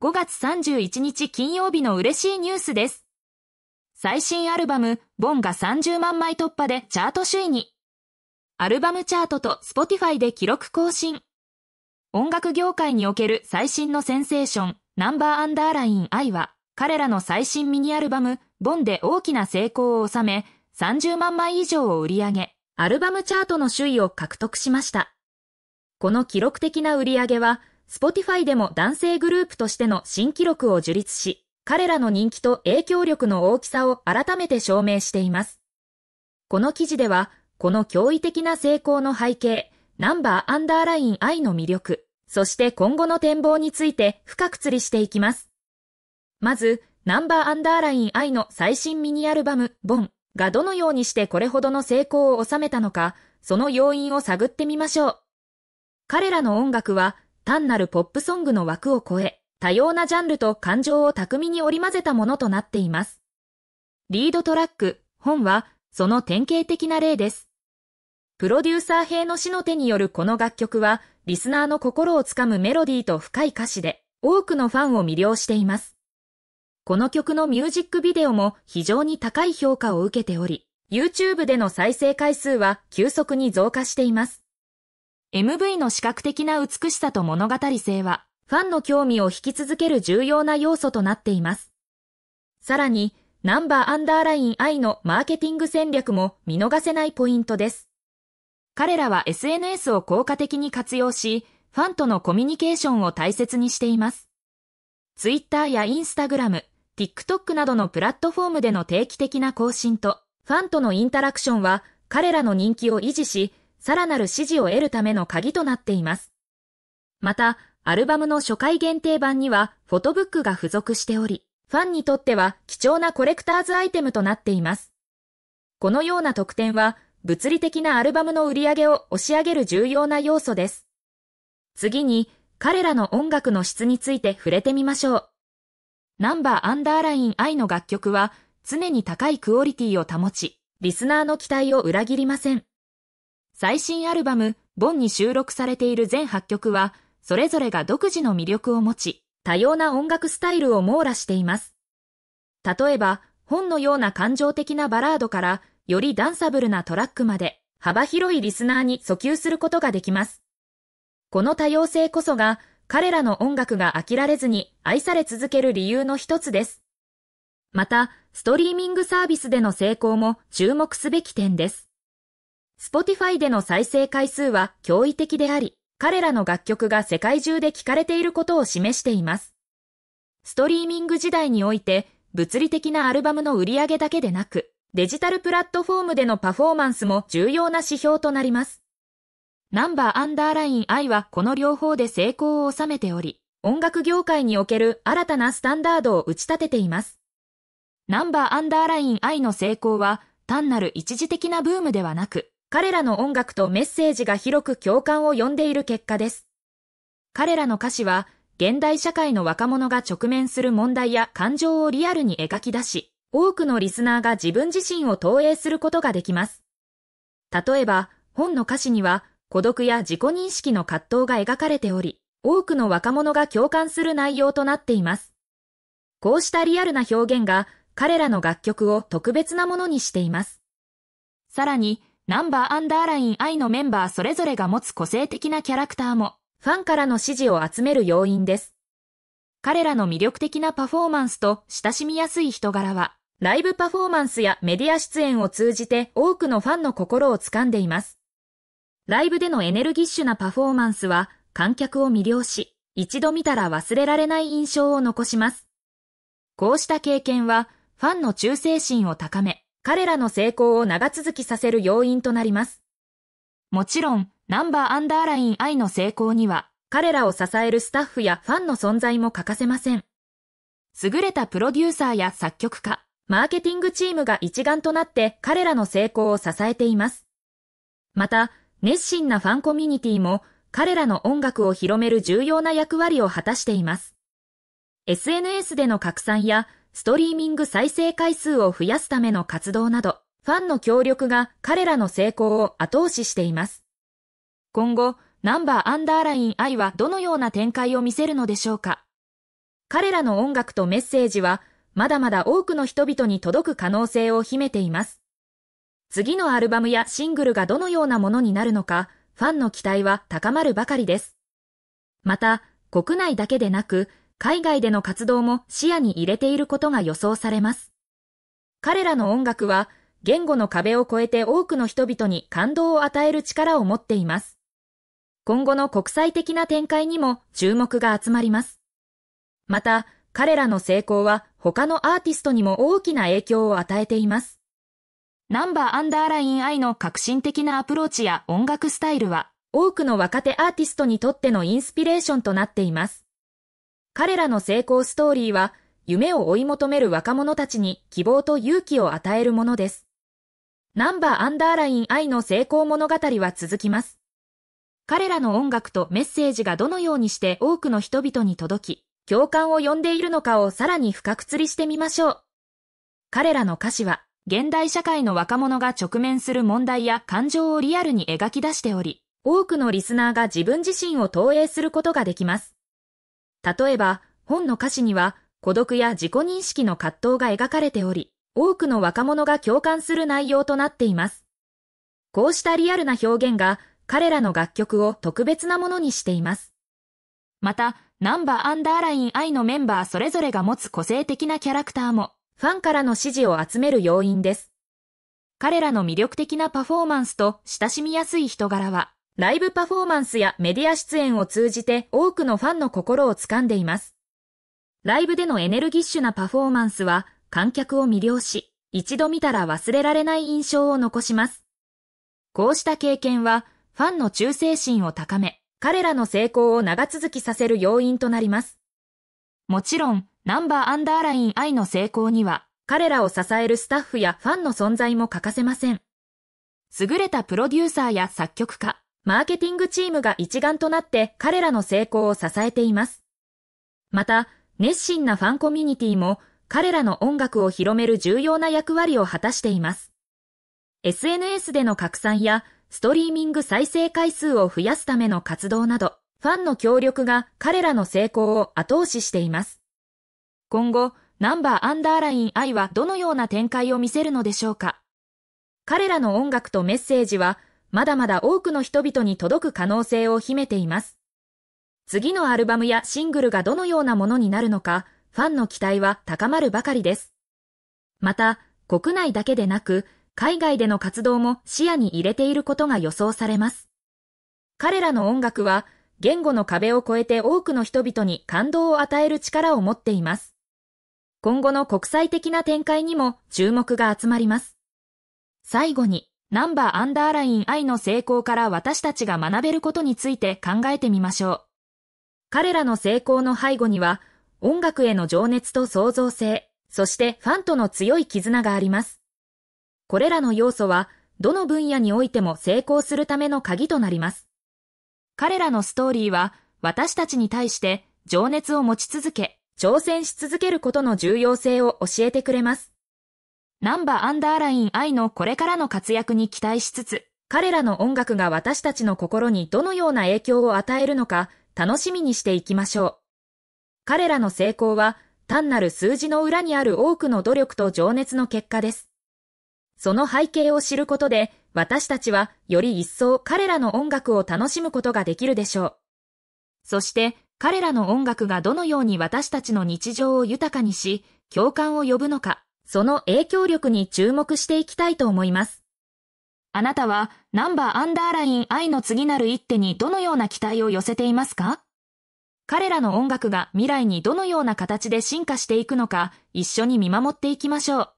5月31日金曜日の嬉しいニュースです。最新アルバム、ボンが30万枚突破でチャート首位に。アルバムチャートと Spotify で記録更新。音楽業界における最新のセンセーション、ナンバーアンダーライン愛は、彼らの最新ミニアルバム、ボンで大きな成功を収め、30万枚以上を売り上げ、アルバムチャートの首位を獲得しました。この記録的な売り上げは、Spotify でも男性グループとしての新記録を樹立し、彼らの人気と影響力の大きさを改めて証明しています。この記事では、この驚異的な成功の背景、ナンバーアンダーライン I の魅力、そして今後の展望について深く釣りしていきます。まず、ナンバーアンダーライン I の最新ミニアルバム、ボンがどのようにしてこれほどの成功を収めたのか、その要因を探ってみましょう。彼らの音楽は単なるポップソングの枠を超え、多様なジャンルと感情を巧みに織り交ぜたものとなっています。リードトラック、本は、その典型的な例です。プロデューサー兵の死の手によるこの楽曲は、リスナーの心をつかむメロディーと深い歌詞で、多くのファンを魅了しています。この曲のミュージックビデオも非常に高い評価を受けており、YouTube での再生回数は急速に増加しています。MV の視覚的な美しさと物語性は、ファンの興味を引き続ける重要な要素となっています。さらに、ナンバーアンダーライン I のマーケティング戦略も見逃せないポイントです。彼らは SNS を効果的に活用し、ファンとのコミュニケーションを大切にしています。Twitter や Instagram、TikTok などのプラットフォームでの定期的な更新と、ファンとのインタラクションは彼らの人気を維持し、さらなる支持を得るための鍵となっています。また、アルバムの初回限定版にはフォトブックが付属しており、ファンにとっては貴重なコレクターズアイテムとなっています。このような特典は、物理的なアルバムの売り上げを押し上げる重要な要素です。次に、彼らの音楽の質について触れてみましょう。ナンバーアンダーライン愛の楽曲は常に高いクオリティを保ち、リスナーの期待を裏切りません。最新アルバム、ボンに収録されている全8曲は、それぞれが独自の魅力を持ち、多様な音楽スタイルを網羅しています。例えば、本のような感情的なバラードから、よりダンサブルなトラックまで、幅広いリスナーに訴求することができます。この多様性こそが、彼らの音楽が飽きられずに愛され続ける理由の一つです。また、ストリーミングサービスでの成功も注目すべき点です。Spotify での再生回数は驚異的であり、彼らの楽曲が世界中で聴かれていることを示しています。ストリーミング時代において、物理的なアルバムの売り上げだけでなく、デジタルプラットフォームでのパフォーマンスも重要な指標となります。ナンバーアンダーライン I はこの両方で成功を収めており、音楽業界における新たなスタンダードを打ち立てています。ナンバーアンダーライン I の成功は単なる一時的なブームではなく、彼らの音楽とメッセージが広く共感を呼んでいる結果です。彼らの歌詞は、現代社会の若者が直面する問題や感情をリアルに描き出し、多くのリスナーが自分自身を投影することができます。例えば、本の歌詞には、孤独や自己認識の葛藤が描かれており、多くの若者が共感する内容となっています。こうしたリアルな表現が、彼らの楽曲を特別なものにしています。さらに、ナンバーアンダーライン I のメンバーそれぞれが持つ個性的なキャラクターも、ファンからの支持を集める要因です。彼らの魅力的なパフォーマンスと親しみやすい人柄は、ライブパフォーマンスやメディア出演を通じて多くのファンの心を掴んでいます。ライブでのエネルギッシュなパフォーマンスは観客を魅了し、一度見たら忘れられない印象を残します。こうした経験はファンの忠誠心を高め、彼らの成功を長続きさせる要因となります。もちろん、ナンバーアンダーライン I の成功には、彼らを支えるスタッフやファンの存在も欠かせません。優れたプロデューサーや作曲家、マーケティングチームが一丸となって彼らの成功を支えています。また、熱心なファンコミュニティも彼らの音楽を広める重要な役割を果たしています。SNS での拡散やストリーミング再生回数を増やすための活動など、ファンの協力が彼らの成功を後押ししています。今後、ナンバーアンダーライン愛はどのような展開を見せるのでしょうか彼らの音楽とメッセージは、まだまだ多くの人々に届く可能性を秘めています。次のアルバムやシングルがどのようなものになるのか、ファンの期待は高まるばかりです。また、国内だけでなく、海外での活動も視野に入れていることが予想されます。彼らの音楽は、言語の壁を越えて多くの人々に感動を与える力を持っています。今後の国際的な展開にも注目が集まります。また、彼らの成功は他のアーティストにも大きな影響を与えています。ナンバーアンダーラインイの革新的なアプローチや音楽スタイルは、多くの若手アーティストにとってのインスピレーションとなっています。彼らの成功ストーリーは、夢を追い求める若者たちに希望と勇気を与えるものです。ナンバーアンダーライン愛の成功物語は続きます。彼らの音楽とメッセージがどのようにして多くの人々に届き、共感を呼んでいるのかをさらに深く釣りしてみましょう。彼らの歌詞は、現代社会の若者が直面する問題や感情をリアルに描き出しており、多くのリスナーが自分自身を投影することができます。例えば、本の歌詞には、孤独や自己認識の葛藤が描かれており、多くの若者が共感する内容となっています。こうしたリアルな表現が、彼らの楽曲を特別なものにしています。また、ナンバーアンダーライン I のメンバーそれぞれが持つ個性的なキャラクターも、ファンからの支持を集める要因です。彼らの魅力的なパフォーマンスと親しみやすい人柄は、ライブパフォーマンスやメディア出演を通じて多くのファンの心を掴んでいます。ライブでのエネルギッシュなパフォーマンスは観客を魅了し、一度見たら忘れられない印象を残します。こうした経験はファンの忠誠心を高め、彼らの成功を長続きさせる要因となります。もちろん、ナンバーアンダーライン愛の成功には、彼らを支えるスタッフやファンの存在も欠かせません。優れたプロデューサーや作曲家、マーケティングチームが一丸となって彼らの成功を支えています。また、熱心なファンコミュニティも彼らの音楽を広める重要な役割を果たしています。SNS での拡散やストリーミング再生回数を増やすための活動など、ファンの協力が彼らの成功を後押ししています。今後、ナンバーアンダーライン I はどのような展開を見せるのでしょうか彼らの音楽とメッセージはまだまだ多くの人々に届く可能性を秘めています。次のアルバムやシングルがどのようなものになるのか、ファンの期待は高まるばかりです。また、国内だけでなく、海外での活動も視野に入れていることが予想されます。彼らの音楽は、言語の壁を越えて多くの人々に感動を与える力を持っています。今後の国際的な展開にも注目が集まります。最後に、ナンバーアンダーライン I の成功から私たちが学べることについて考えてみましょう。彼らの成功の背後には、音楽への情熱と創造性、そしてファンとの強い絆があります。これらの要素は、どの分野においても成功するための鍵となります。彼らのストーリーは、私たちに対して情熱を持ち続け、挑戦し続けることの重要性を教えてくれます。ナンバーアンダーライン I のこれからの活躍に期待しつつ、彼らの音楽が私たちの心にどのような影響を与えるのか楽しみにしていきましょう。彼らの成功は単なる数字の裏にある多くの努力と情熱の結果です。その背景を知ることで私たちはより一層彼らの音楽を楽しむことができるでしょう。そして彼らの音楽がどのように私たちの日常を豊かにし、共感を呼ぶのか。その影響力に注目していきたいと思います。あなたはナンバーアンダーライン I の次なる一手にどのような期待を寄せていますか彼らの音楽が未来にどのような形で進化していくのか一緒に見守っていきましょう。